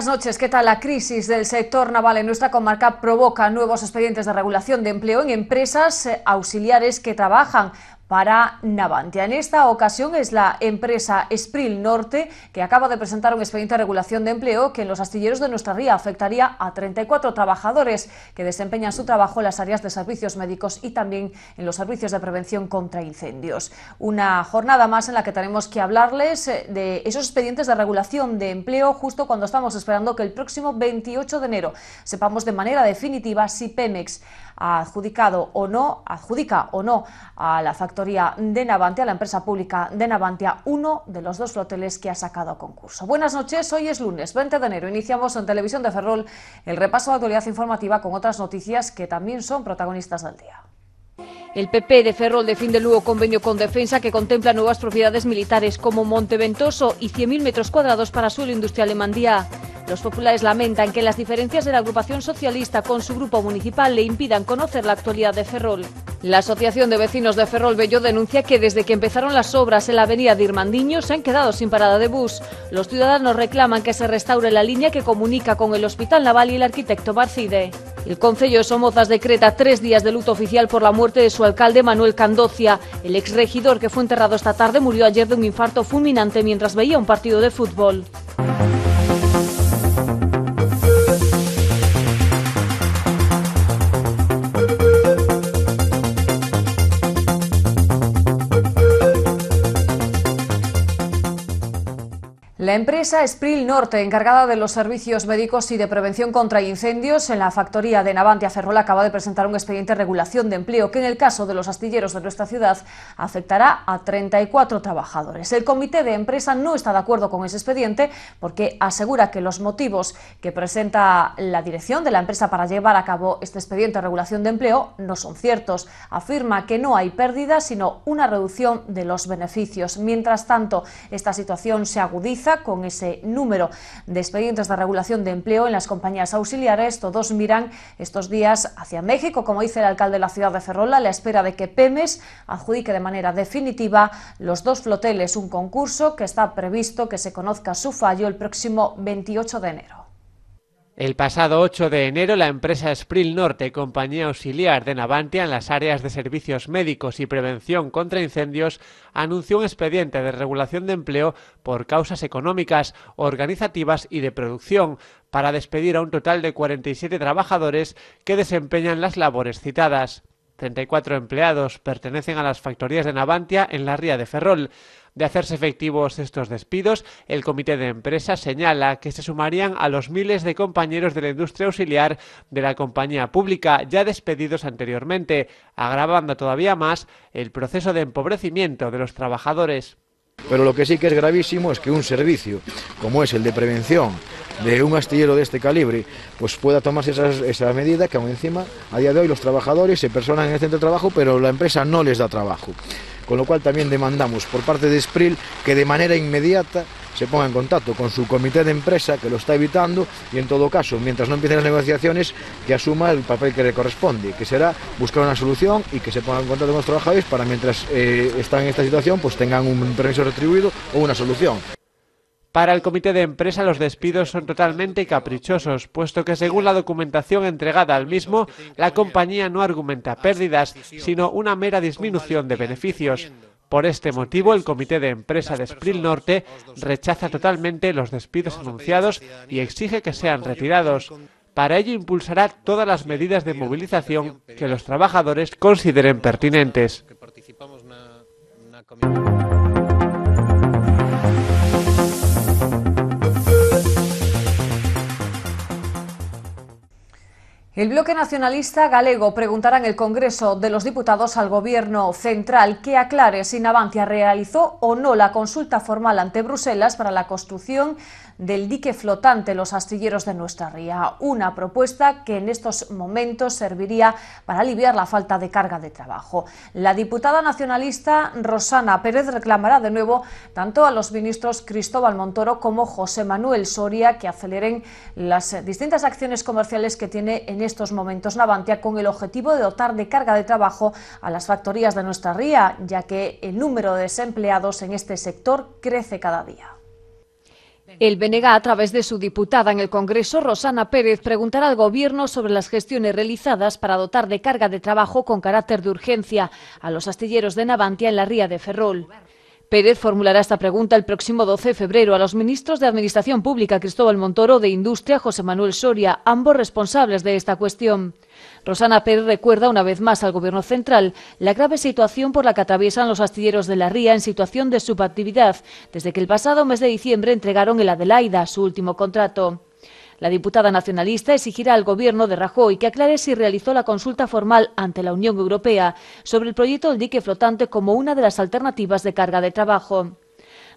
Buenas noches. ¿Qué tal? La crisis del sector naval en nuestra comarca provoca nuevos expedientes de regulación de empleo en empresas eh, auxiliares que trabajan para Navantia. En esta ocasión es la empresa Espril Norte que acaba de presentar un expediente de regulación de empleo que en los astilleros de nuestra ría afectaría a 34 trabajadores que desempeñan su trabajo en las áreas de servicios médicos y también en los servicios de prevención contra incendios. Una jornada más en la que tenemos que hablarles eh, de esos expedientes de regulación de empleo justo cuando estamos esperando que el próximo 28 de enero sepamos de manera definitiva si Pemex ha adjudicado o no, adjudica o no a la factoría de Navantia, a la empresa pública de Navantia, uno de los dos floteles que ha sacado concurso. Buenas noches, hoy es lunes 20 de enero. Iniciamos en Televisión de Ferrol el repaso de actualidad informativa con otras noticias que también son protagonistas del día. El PP de Ferrol defiende el nuevo convenio con Defensa que contempla nuevas propiedades militares como Monteventoso y 100.000 metros cuadrados para suelo industrial de Mandía. Los populares lamentan que las diferencias de la agrupación socialista con su grupo municipal le impidan conocer la actualidad de Ferrol. La Asociación de Vecinos de Ferrol Bello denuncia que desde que empezaron las obras en la avenida de Irmandiño se han quedado sin parada de bus. Los ciudadanos reclaman que se restaure la línea que comunica con el Hospital Naval y el arquitecto Barcide. El Concello de Somozas decreta tres días de luto oficial por la muerte de su alcalde Manuel Candocia. El exregidor que fue enterrado esta tarde murió ayer de un infarto fulminante mientras veía un partido de fútbol. La empresa Espril Norte, encargada de los servicios médicos y de prevención contra incendios en la factoría de Navantia Ferrol, acaba de presentar un expediente de regulación de empleo que en el caso de los astilleros de nuestra ciudad afectará a 34 trabajadores. El comité de empresa no está de acuerdo con ese expediente porque asegura que los motivos que presenta la dirección de la empresa para llevar a cabo este expediente de regulación de empleo no son ciertos. Afirma que no hay pérdida, sino una reducción de los beneficios. Mientras tanto, esta situación se agudiza con ese número de expedientes de regulación de empleo en las compañías auxiliares. Todos miran estos días hacia México, como dice el alcalde de la ciudad de Ferrol, a la espera de que Pemes adjudique de manera definitiva los dos floteles, un concurso que está previsto que se conozca su fallo el próximo 28 de enero. El pasado 8 de enero, la empresa Spril Norte, compañía auxiliar de Navantia en las áreas de servicios médicos y prevención contra incendios, anunció un expediente de regulación de empleo por causas económicas, organizativas y de producción para despedir a un total de 47 trabajadores que desempeñan las labores citadas. 34 empleados pertenecen a las factorías de Navantia en la Ría de Ferrol de hacerse efectivos estos despidos, el comité de empresa señala que se sumarían a los miles de compañeros de la industria auxiliar de la compañía pública ya despedidos anteriormente, agravando todavía más el proceso de empobrecimiento de los trabajadores. Pero lo que sí que es gravísimo es que un servicio como es el de prevención de un astillero de este calibre, pues pueda tomarse esas, esa medida que aún encima a día de hoy los trabajadores se personan en el centro de trabajo, pero la empresa no les da trabajo. Con lo cual también demandamos por parte de Spril que de manera inmediata se ponga en contacto con su comité de empresa que lo está evitando y en todo caso, mientras no empiecen las negociaciones, que asuma el papel que le corresponde, que será buscar una solución y que se ponga en contacto con los trabajadores para mientras eh, están en esta situación pues tengan un permiso retribuido o una solución. Para el comité de empresa los despidos son totalmente caprichosos, puesto que según la documentación entregada al mismo, la compañía no argumenta pérdidas, sino una mera disminución de beneficios. Por este motivo, el comité de empresa de Spril Norte rechaza totalmente los despidos anunciados y exige que sean retirados. Para ello impulsará todas las medidas de movilización que los trabajadores consideren pertinentes. El bloque nacionalista galego preguntará en el Congreso de los Diputados al Gobierno central que aclare si Navantia realizó o no la consulta formal ante Bruselas para la construcción del dique flotante Los Astilleros de Nuestra Ría, una propuesta que en estos momentos serviría para aliviar la falta de carga de trabajo. La diputada nacionalista Rosana Pérez reclamará de nuevo tanto a los ministros Cristóbal Montoro como José Manuel Soria que aceleren las distintas acciones comerciales que tiene en estos momentos Navantia con el objetivo de dotar de carga de trabajo a las factorías de Nuestra Ría, ya que el número de desempleados en este sector crece cada día. El BNG, a través de su diputada en el Congreso, Rosana Pérez, preguntará al Gobierno sobre las gestiones realizadas para dotar de carga de trabajo con carácter de urgencia a los astilleros de Navantia en la ría de Ferrol. Pérez formulará esta pregunta el próximo 12 de febrero a los ministros de Administración Pública Cristóbal Montoro de Industria José Manuel Soria, ambos responsables de esta cuestión. Rosana Pérez recuerda una vez más al Gobierno central la grave situación por la que atraviesan los astilleros de la Ría en situación de subactividad, desde que el pasado mes de diciembre entregaron el Adelaida, su último contrato. La diputada nacionalista exigirá al gobierno de Rajoy que aclare si realizó la consulta formal ante la Unión Europea sobre el proyecto del dique flotante como una de las alternativas de carga de trabajo.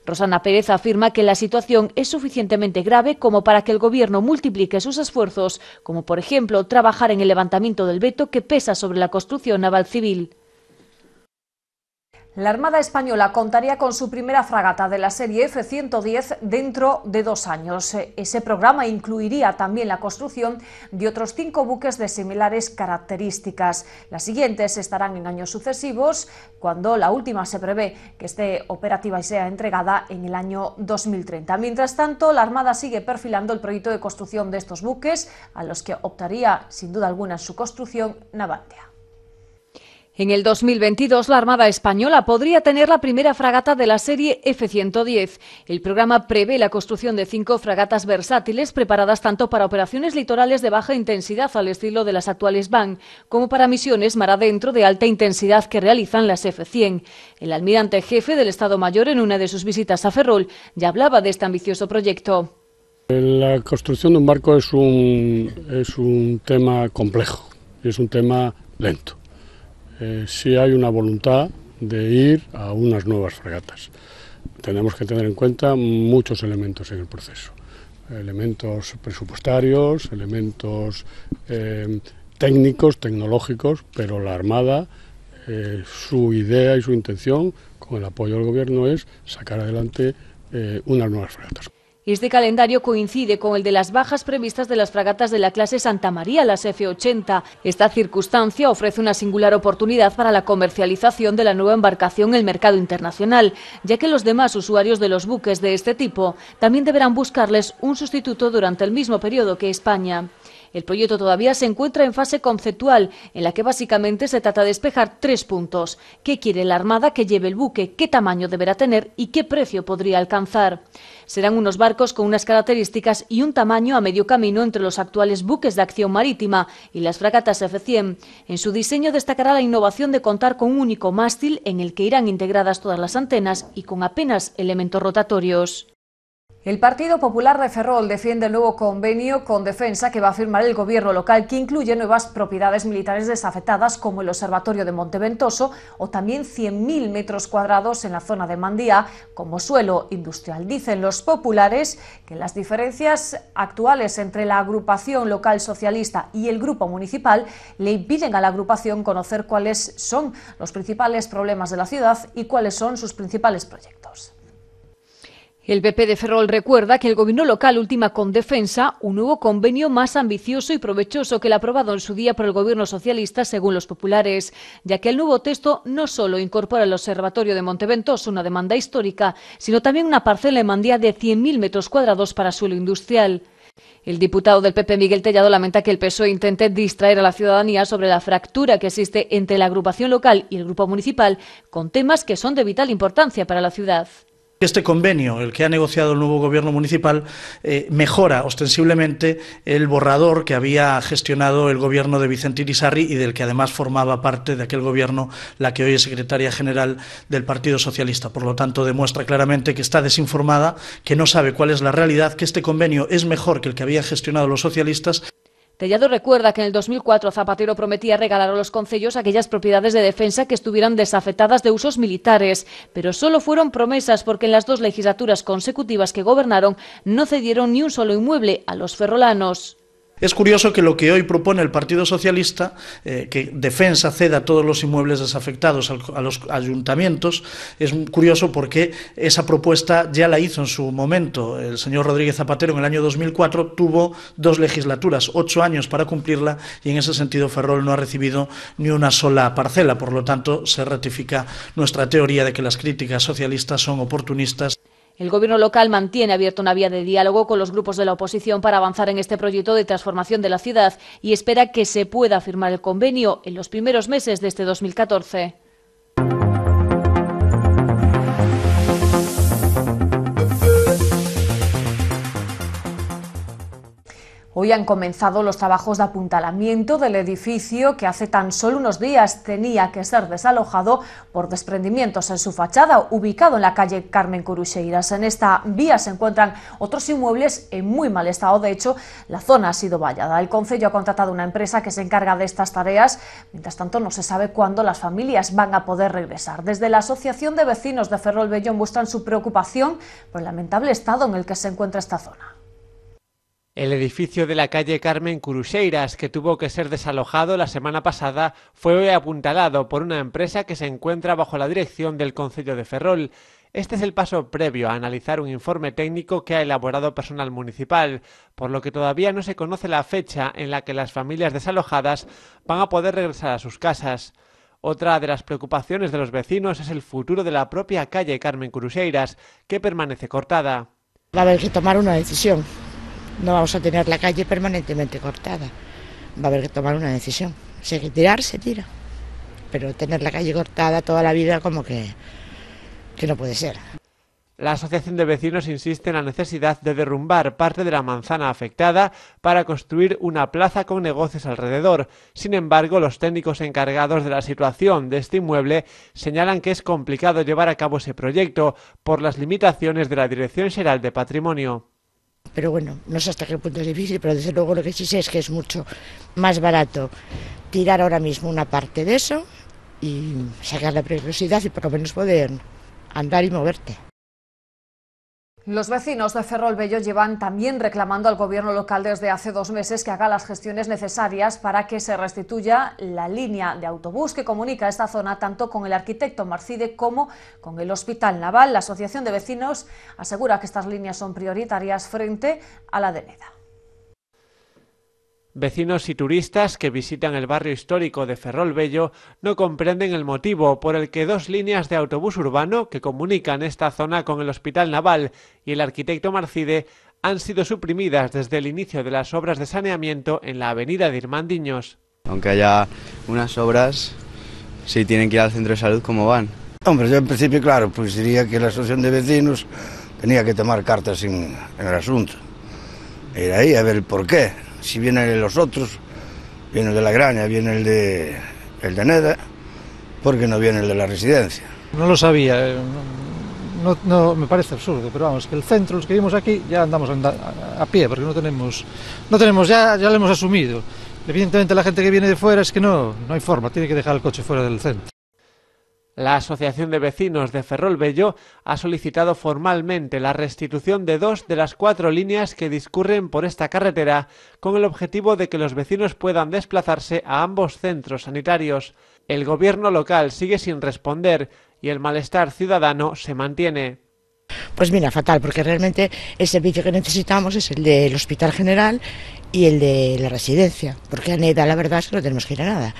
Rosana Pérez afirma que la situación es suficientemente grave como para que el Gobierno multiplique sus esfuerzos, como por ejemplo trabajar en el levantamiento del veto que pesa sobre la construcción naval civil. La Armada Española contaría con su primera fragata de la serie F-110 dentro de dos años. E, ese programa incluiría también la construcción de otros cinco buques de similares características. Las siguientes estarán en años sucesivos, cuando la última se prevé que esté operativa y sea entregada en el año 2030. Mientras tanto, la Armada sigue perfilando el proyecto de construcción de estos buques, a los que optaría sin duda alguna su construcción Navantia. En el 2022, la Armada Española podría tener la primera fragata de la serie F-110. El programa prevé la construcción de cinco fragatas versátiles preparadas tanto para operaciones litorales de baja intensidad al estilo de las actuales BAN, como para misiones mar adentro de alta intensidad que realizan las F-100. El almirante jefe del Estado Mayor, en una de sus visitas a Ferrol, ya hablaba de este ambicioso proyecto. La construcción de un barco es un, es un tema complejo, es un tema lento eh, si hay una voluntad de ir a unas nuevas fragatas. Tenemos que tener en cuenta muchos elementos en el proceso, elementos presupuestarios, elementos eh, técnicos, tecnológicos, pero la Armada, eh, su idea y su intención, con el apoyo del Gobierno, es sacar adelante unas nuevas fragatas. Este calendario coincide con el de las bajas previstas de las fragatas de la clase Santa María, las F-80. Esta circunstancia ofrece una singular oportunidad para la comercialización de la nueva embarcación en el mercado internacional, ya que los demás usuarios de los buques de este tipo también deberán buscarles un sustituto durante el mismo periodo que España. El proyecto todavía se encuentra en fase conceptual, en la que básicamente se trata de despejar tres puntos. ¿Qué quiere la Armada que lleve el buque? ¿Qué tamaño deberá tener? ¿Y qué precio podría alcanzar? Serán unos barcos con unas características y un tamaño a medio camino entre los actuales buques de acción marítima y las fragatas F-100. En su diseño destacará la innovación de contar con un único mástil en el que irán integradas todas las antenas y con apenas elementos rotatorios. El Partido Popular de Ferrol defiende el nuevo convenio con defensa que va a firmar el gobierno local, que incluye nuevas propiedades militares desafectadas como el Observatorio de Monteventoso o también 100.000 metros cuadrados en la zona de Mandía como suelo industrial. Dicen los populares que las diferencias actuales entre la agrupación local socialista y el grupo municipal le impiden a la agrupación conocer cuáles son los principales problemas de la ciudad y cuáles son sus principales proyectos. El PP de Ferrol recuerda que el gobierno local ultima con defensa un nuevo convenio más ambicioso y provechoso que el aprobado en su día por el gobierno socialista según los populares, ya que el nuevo texto no solo incorpora el observatorio de Monteventos una demanda histórica, sino también una parcela de Mandía de 100.000 metros cuadrados para suelo industrial. El diputado del PP Miguel Tellado lamenta que el PSOE intente distraer a la ciudadanía sobre la fractura que existe entre la agrupación local y el grupo municipal con temas que son de vital importancia para la ciudad. Este convenio, el que ha negociado el nuevo gobierno municipal, eh, mejora ostensiblemente el borrador que había gestionado el gobierno de Vicente Sarri y del que además formaba parte de aquel gobierno la que hoy es secretaria general del Partido Socialista. Por lo tanto, demuestra claramente que está desinformada, que no sabe cuál es la realidad, que este convenio es mejor que el que habían gestionado los socialistas. Tellado recuerda que en el 2004 Zapatero prometía regalar a los concellos aquellas propiedades de defensa que estuvieran desafectadas de usos militares, pero solo fueron promesas porque en las dos legislaturas consecutivas que gobernaron no cedieron ni un solo inmueble a los ferrolanos. Es curioso que lo que hoy propone el Partido Socialista, eh, que Defensa ceda todos los inmuebles desafectados a los ayuntamientos, es curioso porque esa propuesta ya la hizo en su momento el señor Rodríguez Zapatero en el año 2004, tuvo dos legislaturas, ocho años para cumplirla y en ese sentido Ferrol no ha recibido ni una sola parcela. Por lo tanto, se ratifica nuestra teoría de que las críticas socialistas son oportunistas. El Gobierno local mantiene abierta una vía de diálogo con los grupos de la oposición para avanzar en este proyecto de transformación de la ciudad y espera que se pueda firmar el convenio en los primeros meses de este 2014. Hoy han comenzado los trabajos de apuntalamiento del edificio que hace tan solo unos días tenía que ser desalojado por desprendimientos en su fachada, ubicado en la calle Carmen Curucheiras. En esta vía se encuentran otros inmuebles en muy mal estado. De hecho, la zona ha sido vallada. El Concello ha contratado una empresa que se encarga de estas tareas. Mientras tanto, no se sabe cuándo las familias van a poder regresar. Desde la Asociación de Vecinos de Ferrol Bellón muestran su preocupación por el lamentable estado en el que se encuentra esta zona. El edificio de la calle Carmen Curuseiras, que tuvo que ser desalojado la semana pasada, fue apuntalado por una empresa que se encuentra bajo la dirección del Concello de Ferrol. Este es el paso previo a analizar un informe técnico que ha elaborado personal municipal, por lo que todavía no se conoce la fecha en la que las familias desalojadas van a poder regresar a sus casas. Otra de las preocupaciones de los vecinos es el futuro de la propia calle Carmen Curuseiras, que permanece cortada. La que tomar una decisión no vamos a tener la calle permanentemente cortada. Va a haber que tomar una decisión. Si hay que tirar, se tira. Pero tener la calle cortada toda la vida como que, que no puede ser. La Asociación de Vecinos insiste en la necesidad de derrumbar parte de la manzana afectada para construir una plaza con negocios alrededor. Sin embargo, los técnicos encargados de la situación de este inmueble señalan que es complicado llevar a cabo ese proyecto por las limitaciones de la Dirección General de Patrimonio pero bueno, no sé hasta qué punto es difícil, pero desde luego lo que sí sé es que es mucho más barato tirar ahora mismo una parte de eso y sacar la preciosidad y por lo menos poder andar y moverte. Los vecinos de Ferrolbello llevan también reclamando al gobierno local desde hace dos meses que haga las gestiones necesarias para que se restituya la línea de autobús que comunica esta zona tanto con el arquitecto Marcide como con el Hospital Naval. La Asociación de Vecinos asegura que estas líneas son prioritarias frente a la de Neda. Vecinos y turistas que visitan el barrio histórico de Ferrol Bello... no comprenden el motivo por el que dos líneas de autobús urbano que comunican esta zona con el Hospital Naval y el arquitecto Marcide han sido suprimidas desde el inicio de las obras de saneamiento en la avenida de Irmandiños. Aunque haya unas obras, si tienen que ir al centro de salud, ¿cómo van? Hombre, yo en principio, claro, pues diría que la asociación de vecinos tenía que tomar cartas en, el asunto. Ir ahí a ver el por qué si vienen los otros, viene el de la Graña, viene el de, el de Neda, porque no viene el de la residencia. No lo sabía, eh, no, me parece absurdo, pero vamos, que el centro, los que vivimos aquí, ya andamos a, pie, porque no tenemos, no tenemos ya, ya lo hemos asumido. Evidentemente la gente que viene de fuera es que no, no hay forma, tiene que dejar el coche fuera del centro. La Asociación de Vecinos de Ferrol Bello ha solicitado formalmente la restitución de dos de las cuatro líneas que discurren por esta carretera con el objetivo de que los vecinos puedan desplazarse a ambos centros sanitarios. El gobierno local sigue sin responder y el malestar ciudadano se mantiene. Pues mira, fatal, porque realmente el servicio que necesitamos es el del Hospital General y el de la residencia, porque a Neda la verdad es que no tenemos que ir a nada.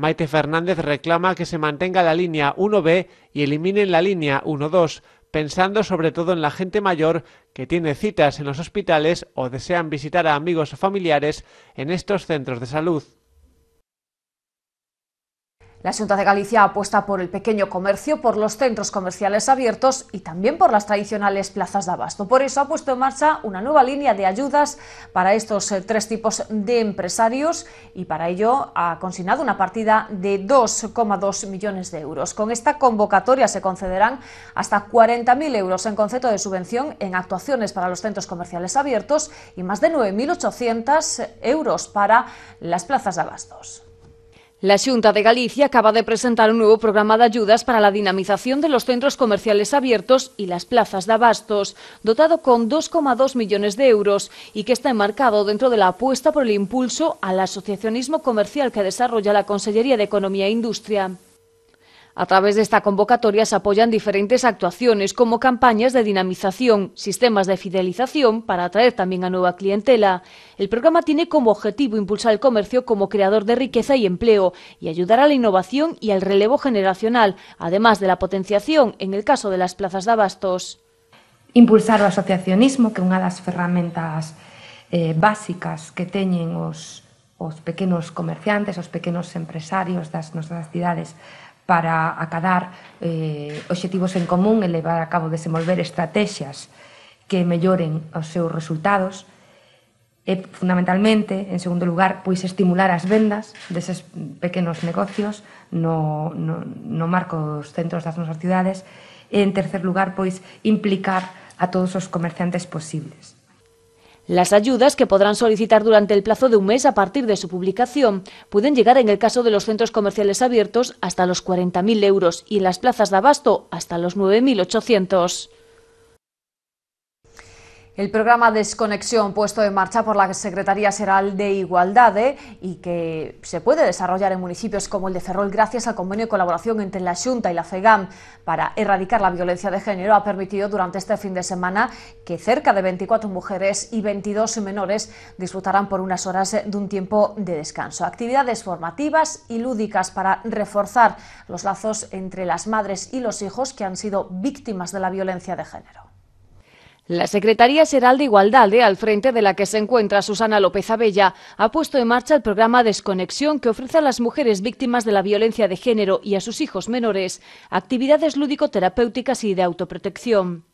Maite Fernández reclama que se mantenga la línea 1B y eliminen la línea 12, pensando sobre todo en la gente mayor que tiene citas en los hospitales o desean visitar a amigos o familiares en estos centros de salud. La Junta de Galicia apuesta por el pequeño comercio, por los centros comerciales abiertos y también por las tradicionales plazas de abasto. Por eso ha puesto en marcha una nueva línea de ayudas para estos eh, tres tipos de empresarios y para ello ha consignado una partida de 2,2 millones de euros. Con esta convocatoria se concederán hasta 40.000 euros en concepto de subvención en actuaciones para los centros comerciales abiertos y más de 9.800 euros para las plazas de abastos. La Junta de Galicia acaba de presentar un nuevo programa de ayudas para la dinamización de los centros comerciales abiertos y las plazas de abastos, dotado con 2,2 millones de euros y que está enmarcado dentro de la apuesta por el impulso al asociacionismo comercial que desarrolla la Consellería de Economía e Industria. A través de esta convocatoria se apoyan diferentes actuaciones como campañas de dinamización, sistemas de fidelización para atraer también a nueva clientela. El programa tiene como objetivo impulsar el comercio como creador de riqueza y empleo y ayudar a la innovación y al relevo generacional, además de la potenciación en el caso de las plazas de abastos. Impulsar el asociacionismo, que es una de ferramentas herramientas eh, básicas que tienen los pequeños comerciantes, los pequeños empresarios de nuestras ciudades... para acadar eh, obxectivos en común e levar a cabo desenvolver estrategias que melloren os seus resultados e, fundamentalmente, en segundo lugar, pois estimular as vendas deses pequenos negocios no, no, no marco dos centros das nosas cidades e, en tercer lugar, pois implicar a todos os comerciantes posibles. Las ayudas que podrán solicitar durante el plazo de un mes a partir de su publicación pueden llegar en el caso de los centros comerciales abiertos hasta los 40.000 euros y en las plazas de abasto hasta los 9.800. El programa Desconexión puesto en marcha por la Secretaría General de Igualdad ¿eh? y que se puede desarrollar en municipios como el de Ferrol gracias al convenio de colaboración entre la Junta y la FEGAM para erradicar la violencia de género ha permitido durante este fin de semana que cerca de 24 mujeres y 22 menores disfrutarán por unas horas de un tiempo de descanso. Actividades formativas y lúdicas para reforzar los lazos entre las madres y los hijos que han sido víctimas de la violencia de género. La Secretaría General de Igualdad, al frente de la que se encuentra Susana López Abella, ha puesto en marcha el programa Desconexión que ofrece a las mujeres víctimas de la violencia de género y a sus hijos menores actividades lúdico-terapéuticas y de autoprotección.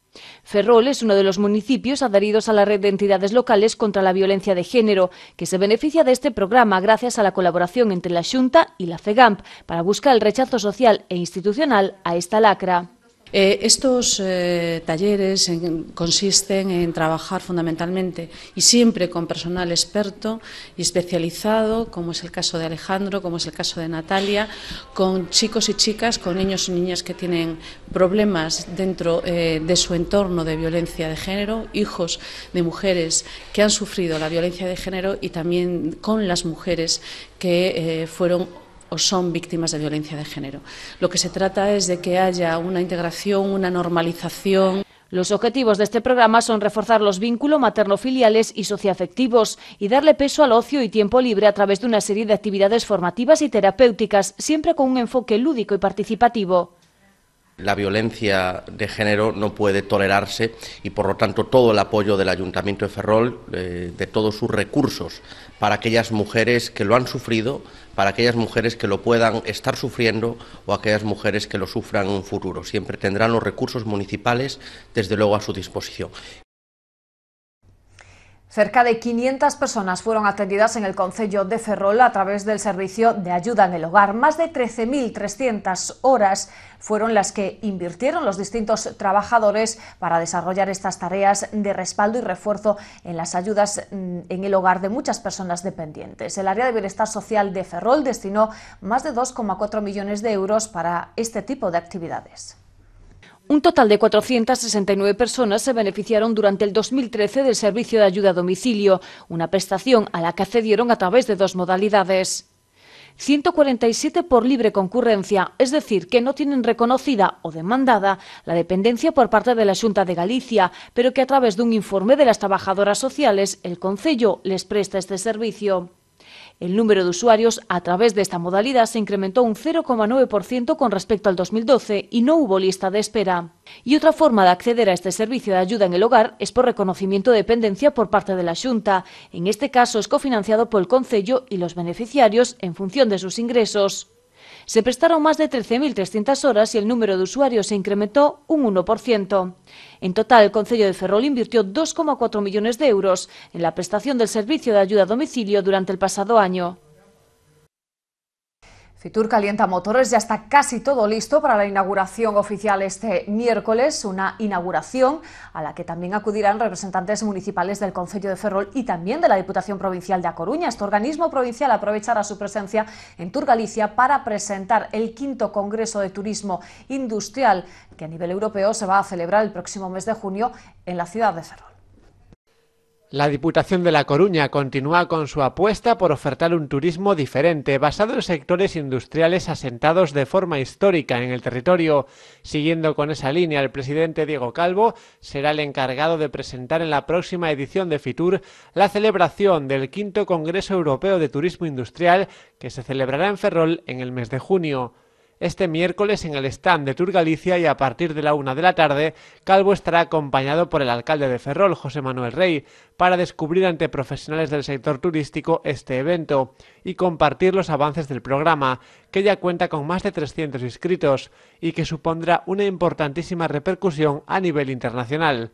Ferrol es uno de los municipios adheridos a la red de entidades locales contra la violencia de género, que se beneficia de este programa gracias a la colaboración entre la Junta y la FEGAMP para buscar el rechazo social e institucional a esta lacra. Eh, estos eh, talleres consisten en trabajar fundamentalmente y siempre con personal experto y especializado, como es el caso de Alejandro, como es el caso de Natalia, con chicos y chicas, con niños y niñas que tienen problemas dentro eh, de su entorno de violencia de género, hijos de mujeres que han sufrido la violencia de género y también con las mujeres que fueron o son víctimas de violencia de género. Lo que se trata es de que haya una integración, una normalización. Los objetivos de este programa son reforzar los vínculos materno-filiales y socioafectivos y darle peso al ocio y tiempo libre a través de una serie de actividades formativas y terapéuticas, siempre con un enfoque lúdico y participativo la violencia de género no puede tolerarse y por lo tanto todo el apoyo del Ayuntamiento de Ferrol, eh, de todos sus recursos para aquellas mujeres que lo han sufrido, para aquellas mujeres que lo puedan estar sufriendo o aquellas mujeres que lo sufran en un futuro. Siempre tendrán los recursos municipales desde luego a su disposición. Cerca de 500 personas fueron atendidas en el Concello de Ferrol a través del servicio de ayuda en el hogar. Más de 13.300 horas fueron las que invirtieron los distintos trabajadores para desarrollar estas tareas de respaldo y refuerzo en las ayudas mm, en el hogar de muchas personas dependientes. El área de bienestar social de Ferrol destinó más de 2,4 millones de euros para este tipo de actividades. Un total de 469 personas se beneficiaron durante el 2013 del servicio de ayuda a domicilio, una prestación a la que accedieron a través de dos modalidades. 147 por libre concurrencia, es decir, que no tienen reconocida o demandada la dependencia por parte de la Junta de Galicia, pero que a través de un informe de las trabajadoras sociales, el Concello les presta este servicio. El número de usuarios a través de esta modalidad se incrementó un 0,9% con respecto al 2012 y no hubo lista de espera. Y otra forma de acceder a este servicio de ayuda en el hogar es por reconocimiento de dependencia por parte de la Junta. En este caso es cofinanciado por el Concello y los beneficiarios en función de sus ingresos. Se prestaron más de 13.300 horas y el número de usuarios se incrementó un 1%. En total, el Consejo de Ferrol invirtió 2,4 millones de euros en la prestación del servicio de ayuda a domicilio durante el pasado año. Fitur calienta motores, ya está casi todo listo para la inauguración oficial este miércoles, una inauguración a la que también acudirán representantes municipales del Concello de Ferrol y también de la Diputación Provincial de A Coruña. Este organismo provincial aprovechará su presencia en Tour Galicia para presentar el quinto Congreso de Turismo Industrial que a nivel europeo se va a celebrar el próximo mes de junio en la ciudad de Ferrol. La Diputación de La Coruña continúa con su apuesta por ofertar un turismo diferente, basado en sectores industriales asentados de forma histórica en el territorio. Siguiendo con esa línea, el presidente Diego Calvo será el encargado de presentar en la próxima edición de FITUR la celebración del quinto Congreso Europeo de Turismo Industrial que se celebrará en Ferrol en el mes de junio este miércoles en el stand de Tour Galicia y a partir de la una de la tarde, Calvo estará acompañado por el alcalde de Ferrol, José Manuel Rey, para descubrir ante profesionales del sector turístico este evento y compartir los avances del programa, que ya cuenta con más de 300 inscritos y que supondrá una importantísima repercusión a nivel internacional.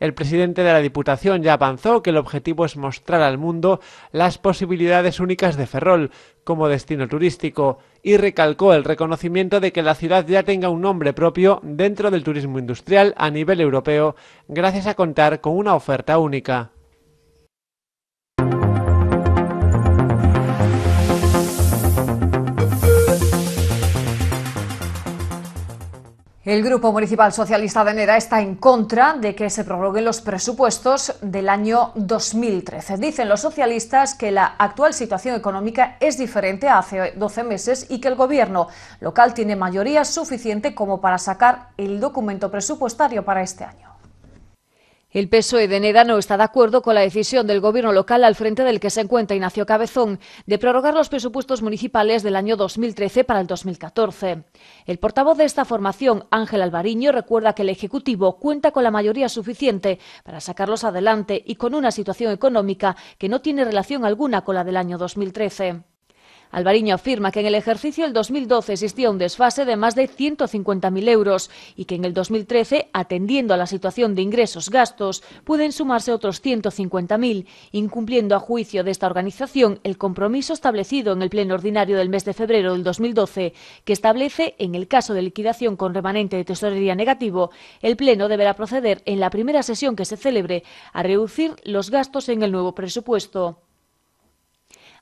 El presidente de la Diputación ya avanzó que el objetivo es mostrar al mundo las posibilidades únicas de Ferrol como destino turístico y recalcó el reconocimiento de que la ciudad ya tenga un nombre propio dentro del turismo industrial a nivel europeo gracias a contar con una oferta única. El Grupo Municipal Socialista de Nera está en contra de que se prorroguen los presupuestos del año 2013. Dicen los socialistas que la actual situación económica es diferente a hace 12 meses y que el gobierno local tiene mayoría suficiente como para sacar el documento presupuestario para este año. El PSOE de Neda no está de acuerdo con la decisión del Gobierno local al frente del que se encuentra Ignacio Cabezón de prorrogar los presupuestos municipales del año 2013 para el 2014. El portavoz de esta formación, Ángel Alvariño, recuerda que el Ejecutivo cuenta con la mayoría suficiente para sacarlos adelante y con una situación económica que no tiene relación alguna con la del año 2013. Alvariño afirma que en el ejercicio del 2012 existía un desfase de más de 150.000 euros y que en el 2013, atendiendo a la situación de ingresos-gastos, pueden sumarse otros 150.000, incumpliendo a juicio de esta organización el compromiso establecido en el Pleno Ordinario del mes de febrero del 2012, que establece, en el caso de liquidación con remanente de tesorería negativo, el Pleno deberá proceder en la primera sesión que se celebre a reducir los gastos en el nuevo presupuesto.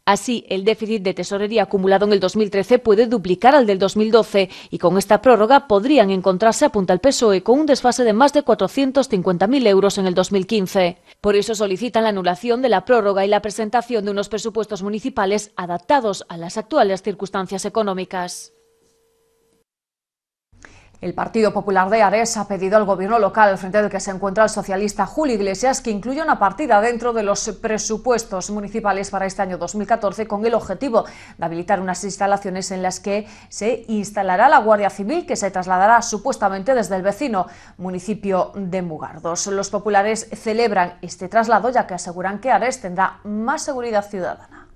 Así, el déficit de tesorería acumulado en el 2013 puede duplicar al del 2012 y con esta prórroga podrían encontrarse, a apunta el PSOE, con un desfase de más de 450.000 euros en el 2015. Por eso solicitan la anulación de la prórroga y la presentación de unos presupuestos municipales adaptados a las actuales circunstancias económicas. El Partido Popular de Ares ha pedido al gobierno local, frente del que se encuentra el socialista Julio Iglesias, que incluya una partida dentro de los presupuestos municipales para este año 2014 con el objetivo de habilitar unas instalaciones en las que se instalará la Guardia Civil, que se trasladará supuestamente desde el vecino municipio de Mugardos. Los populares celebran este traslado ya que aseguran que Ares tendrá más seguridad ciudadana.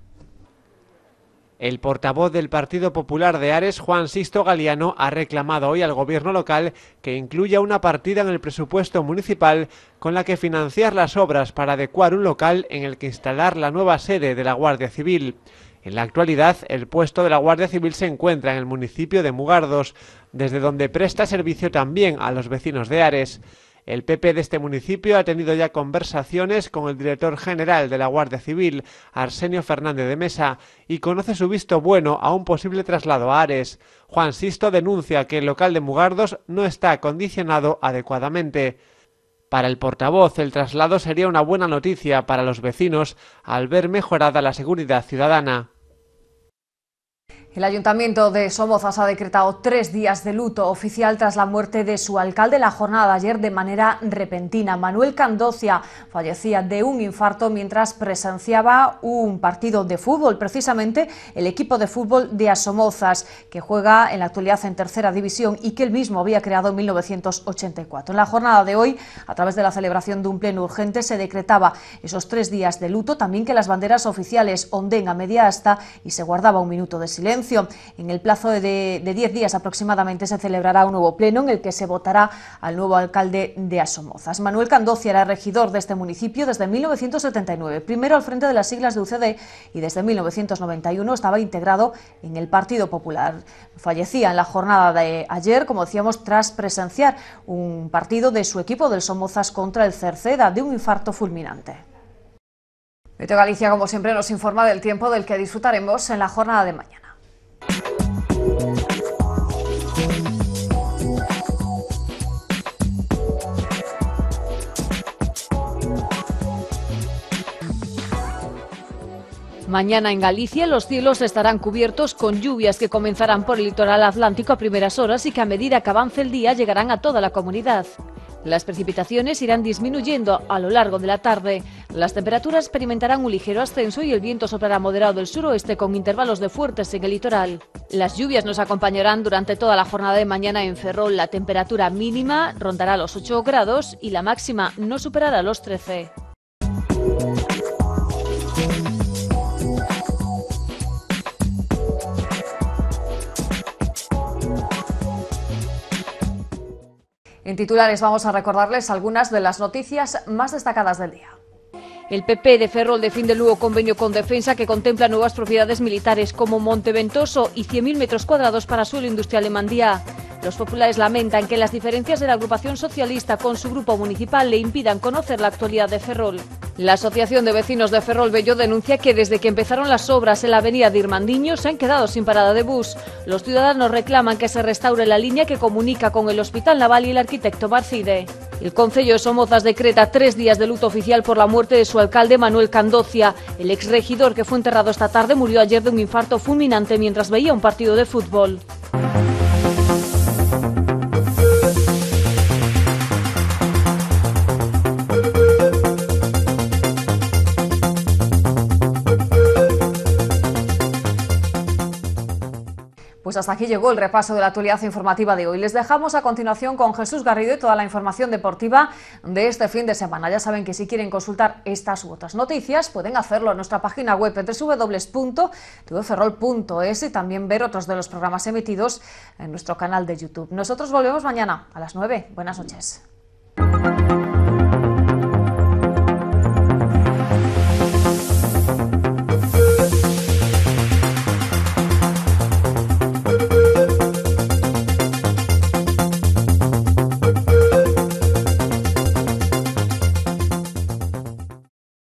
El portavoz del Partido Popular de Ares, Juan Sisto Galiano, ha reclamado hoy al gobierno local que incluya una partida en el presupuesto municipal con la que financiar las obras para adecuar un local en el que instalar la nueva sede de la Guardia Civil. En la actualidad, el puesto de la Guardia Civil se encuentra en el municipio de Mugardos, desde donde presta servicio también a los vecinos de Ares. El PP de este municipio ha tenido ya conversaciones con el director general de la Guardia Civil, Arsenio Fernández de Mesa, y conoce su visto bueno a un posible traslado a Ares. Juan Sisto denuncia que el local de Mugardos no está acondicionado adecuadamente. Para el portavoz, el traslado sería una buena noticia para los vecinos al ver mejorada la seguridad ciudadana. El ayuntamiento de Somozas ha decretado tres días de luto oficial tras la muerte de su alcalde la jornada ayer de manera repentina. Manuel Candocia fallecía de un infarto mientras presenciaba un partido de fútbol, precisamente el equipo de fútbol de Asomozas, que juega en la actualidad en tercera división y que él mismo había creado en 1984. En la jornada de hoy, a través de la celebración de un pleno urgente, se decretaba esos tres días de luto, también que las banderas oficiales onden a media asta y se guardaba un minuto de silencio en el plazo de 10 días aproximadamente se celebrará un nuevo pleno en el que se votará al nuevo alcalde de Asomozas. Manuel Candocia era regidor de este municipio desde 1979, primero al frente de las siglas de UCD y desde 1991 estaba integrado en el Partido Popular. Fallecía en la jornada de ayer, como decíamos, tras presenciar un partido de su equipo del Somozas contra el Cerceda de un infarto fulminante. Meteo Galicia, como siempre, nos informa del tiempo del que disfrutaremos en la jornada de mañana. Mañana en Galicia los cielos estarán cubiertos con lluvias que comenzarán por el litoral atlántico a primeras horas y que a medida que avance el día llegarán a toda la comunidad. Las precipitaciones irán disminuyendo a lo largo de la tarde. Las temperaturas experimentarán un ligero ascenso y el viento soplará moderado del suroeste con intervalos de fuertes en el litoral. Las lluvias nos acompañarán durante toda la jornada de mañana en Ferrol. La temperatura mínima rondará los 8 grados y la máxima no superará los 13. En titulares vamos a recordarles algunas de las noticias más destacadas del día. El PP de Ferrol defiende el nuevo convenio con Defensa que contempla nuevas propiedades militares como Monteventoso y 100.000 metros cuadrados para suelo industrial en Mandía. Los populares lamentan que las diferencias de la agrupación socialista con su grupo municipal le impidan conocer la actualidad de Ferrol. La Asociación de Vecinos de Ferrol Bello denuncia que desde que empezaron las obras en la avenida de Irmandiño se han quedado sin parada de bus. Los ciudadanos reclaman que se restaure la línea que comunica con el Hospital Naval y el arquitecto Barcide. El Concello de Somozas decreta tres días de luto oficial por la muerte de su alcalde Manuel Candocia. El exregidor que fue enterrado esta tarde murió ayer de un infarto fulminante mientras veía un partido de fútbol. hasta aquí llegó el repaso de la actualidad informativa de hoy. Les dejamos a continuación con Jesús Garrido y toda la información deportiva de este fin de semana. Ya saben que si quieren consultar estas u otras noticias, pueden hacerlo en nuestra página web www.tvferrol.es y también ver otros de los programas emitidos en nuestro canal de YouTube. Nosotros volvemos mañana a las 9. Buenas noches.